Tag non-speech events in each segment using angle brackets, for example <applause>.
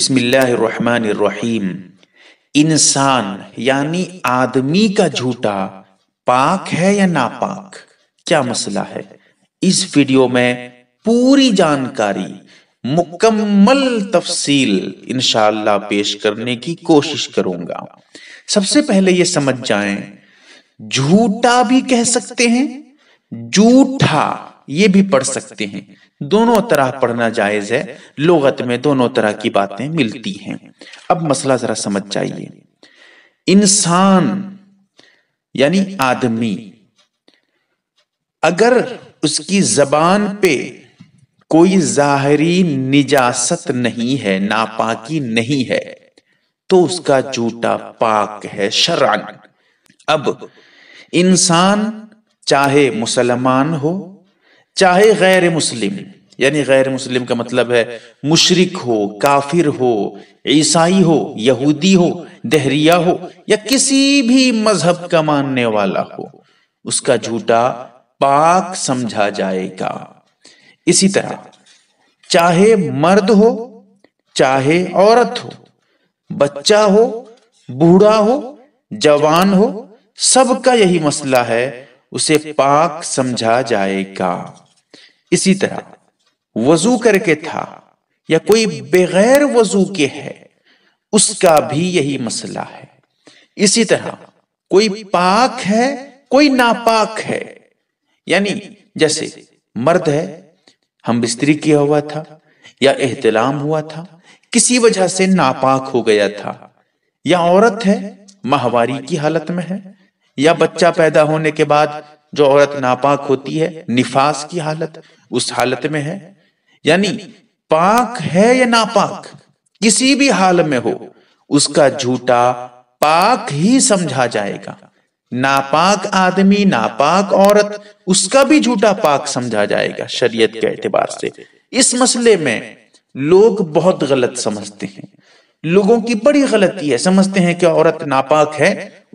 बिस्मिल्लाहिर्रहमानिर्रहीम इंसान यानी आदमी का झूठा पाक है या नापाक क्या मसला है इस वीडियो में पूरी जानकारी मुकम्मल तफसील इनशाला पेश करने की कोशिश करूंगा सबसे पहले ये समझ जाएं झूठा भी कह सकते हैं झूठा ये भी पढ़ सकते हैं दोनों तरह पढ़ना जायज है लोगत में दोनों तरह की बातें मिलती हैं अब मसला जरा समझ जाइए इंसान यानी आदमी अगर उसकी जबान पे कोई जाहरी निजासत नहीं है नापाकी नहीं है तो उसका जूटा पाक है शरण अब इंसान चाहे मुसलमान हो चाहे गैर मुस्लिम यानी गैर मुस्लिम का मतलब है मुशरिक हो काफिर हो ईसाई हो यहूदी हो दहरिया हो या किसी भी मजहब का मानने वाला हो उसका झूठा पाक समझा जाएगा इसी तरह चाहे मर्द हो चाहे औरत हो बच्चा हो बूढ़ा हो जवान हो सबका यही मसला है उसे पाक समझा जाएगा इसी तरह वजू करके था या कोई बगैर वजू के है उसका भी यही मसला है इसी तरह कोई पाक है कोई नापाक है यानी जैसे मर्द है हम बिस्तरी किया हुआ था या एहतलाम हुआ था किसी वजह से नापाक हो गया था या औरत है माहवारी की हालत में है या बच्चा पैदा होने के बाद जो औरत नापाक होती है निफास की हालत उस हालत में है यानी पाक है या नापाक किसी भी हाल में हो उसका झूठा पाक ही समझा जाएगा नापाक आदमी नापाक औरत उसका भी झूठा पाक समझा जाएगा शरीयत के एतबार से इस मसले में लोग बहुत गलत समझते हैं लोगों की बड़ी गलती है समझते हैं कि औरत नापाक है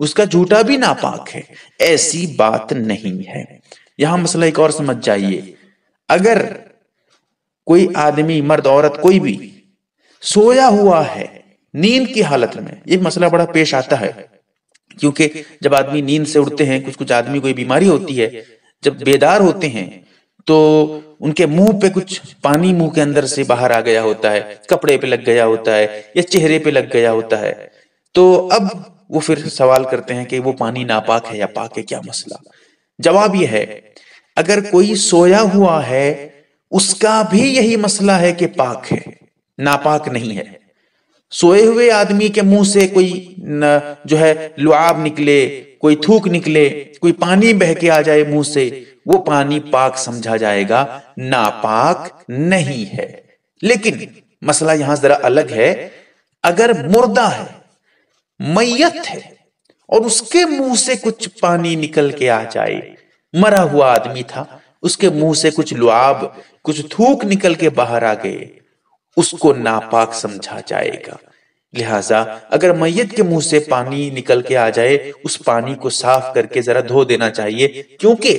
उसका झूठा भी नापाक है ऐसी बात नहीं है यहां मसला एक और समझ जाइए अगर कोई आदमी मर्द औरत कोई भी सोया हुआ है नींद की हालत में ये मसला बड़ा पेश आता है क्योंकि जब आदमी नींद से उठते हैं कुछ कुछ आदमी को बीमारी होती है जब बेदार होते हैं तो उनके मुंह पे कुछ पानी मुंह के अंदर से बाहर आ गया होता है कपड़े पे लग गया होता है या चेहरे पे लग गया होता है तो अब वो फिर सवाल करते हैं कि वो पानी नापाक है या पाक है क्या मसला जवाब यह है अगर कोई सोया हुआ है उसका भी यही मसला है कि पाक है नापाक नहीं है सोए हुए आदमी के मुंह से कोई न, जो है लुआब निकले कोई थूक निकले कोई पानी बह के आ जाए मुंह से वो पानी पाक समझा जाएगा नापाक नहीं है लेकिन मसला यहां जरा अलग है अगर मुर्दा है मैयत है और उसके मुंह से कुछ पानी निकल के आ जाए मरा हुआ आदमी था उसके मुंह से कुछ लुआब कुछ थूक निकल के बाहर आ गए उसको नापाक समझा जाएगा लिहाजा अगर मैयत के मुंह से पानी निकल के आ जाए उस पानी को साफ करके जरा धो देना चाहिए क्योंकि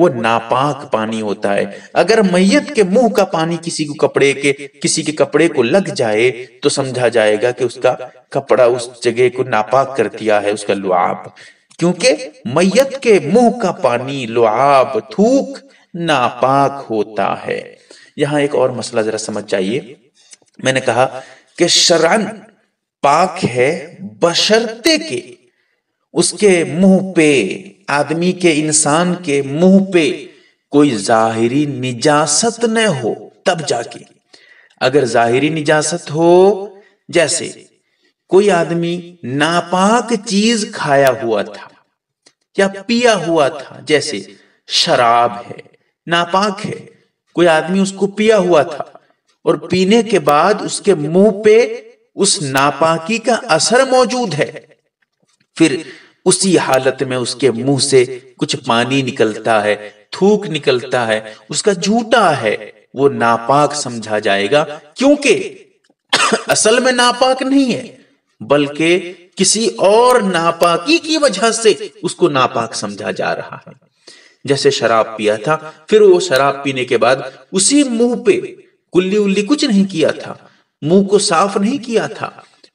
वो नापाक पानी होता है अगर मैयत के मुंह का पानी किसी को कपड़े के किसी के कपड़े को लग जाए तो समझा जाएगा कि उसका कपड़ा उस जगह को नापाक कर दिया है उसका लुआब क्योंकि मैयत के मुंह का पानी लुआब थूक नापाक होता है यहां एक और मसला जरा समझ जाइए मैंने कहा कि शरण पाक है बशर्ते के उसके मुंह पे आदमी के इंसान के मुंह पे कोई जाहिरी निजासत न हो तब जाके अगर जाहिरी निजासत हो जैसे कोई आदमी नापाक चीज खाया हुआ था या पिया हुआ था जैसे शराब है नापाक है कोई आदमी उसको पिया हुआ था और पीने के बाद उसके मुंह पे उस नापाकी का असर मौजूद है फिर उसी हालत में उसके मुंह से कुछ पानी निकलता है थूक निकलता है उसका झूठा है वो नापाक समझा जाएगा क्योंकि असल में नापाक नहीं है बल्कि किसी और नापाकी की वजह से उसको नापाक समझा जा रहा है जैसे शराब पिया था फिर वो शराब पीने के बाद उसी मुंह पे कुल्ली उल्ली कुछ नहीं किया था मुंह को साफ नहीं किया था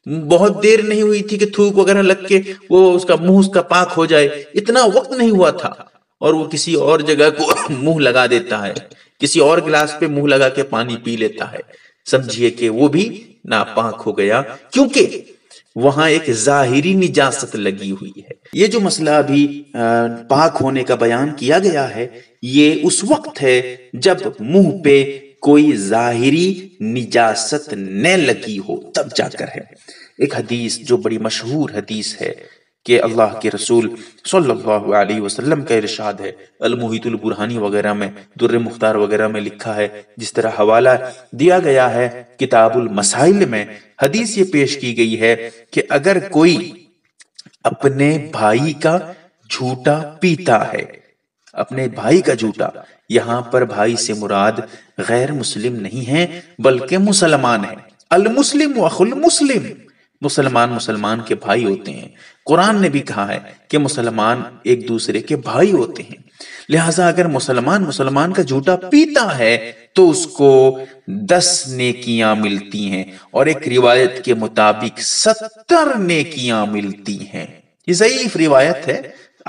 बहुत देर नहीं हुई थी कि थूक वगैरह लग के वो उसका मुंह उसका पाक हो जाए इतना वक्त नहीं हुआ था और वो किसी और जगह को <coughs> मुंह लगा देता है किसी और गिलास पे मुंह लगा के पानी पी लेता है समझिए कि वो भी नापाक हो गया क्योंकि वहां एक जाहिरी निजात लगी हुई है ये जो मसला अभी पाक होने का बयान किया गया है ये उस वक्त है जब मुंह पे कोई जाहिरी निजात न लगी हो तब जाकर है एक हदीस जो बड़ी मशहूर हदीस है कि अल्लाह के रसूल सल्लल्लाहु अलैहि वसल्लम का इरशाद है अलमुहितुल बुरहानी वगैरह में दुर्र मुख्तार वगैरह में लिखा है जिस तरह हवाला दिया गया है किताबुल मसाइल में हदीस ये पेश की गई है कि अगर कोई अपने भाई का झूठा पीता है अपने भाई का झूठा यहाँ पर भाई से मुराद गैर मुस्लिम नहीं है बल्कि मुसलमान है अल मुस्लिम मुस्लिम मुसलमान मुसलमान के भाई होते हैं कुरान ने भी कहा है कि मुसलमान एक दूसरे के भाई होते हैं लिहाजा अगर मुसलमान मुसलमान का झूठा पीता है तो उसको दस नेकियां मिलती हैं और एक रिवायत के मुताबिक सत्तर नेकियां मिलती हैं ये जयीफ रिवायत है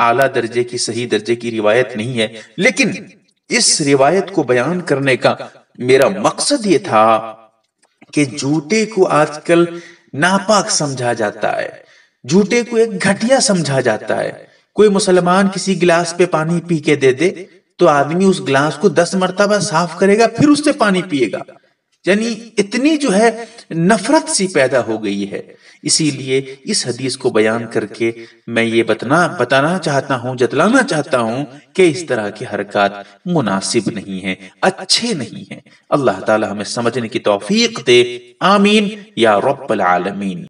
आला दर्जे की सही दर्जे की रिवायत नहीं है लेकिन इस रिवायत को बयान करने का मेरा मकसद ये था कि झूठे को आजकल नापाक समझा जाता है झूठे को एक घटिया समझा जाता है कोई मुसलमान किसी गिलास पे पानी पी के दे दे तो आदमी उस गिलास को दस मरतबा साफ करेगा फिर उससे पानी पिएगा यानी इतनी जो है नफरत सी पैदा हो गई है इसीलिए इस हदीस को बयान करके मैं ये बतना बताना चाहता हूं जतलाना चाहता हूं कि इस तरह की हरकत मुनासिब नहीं है अच्छे नहीं है अल्लाह ताला हमें समझने की तौफीक दे आमीन या रब्बल आलमीन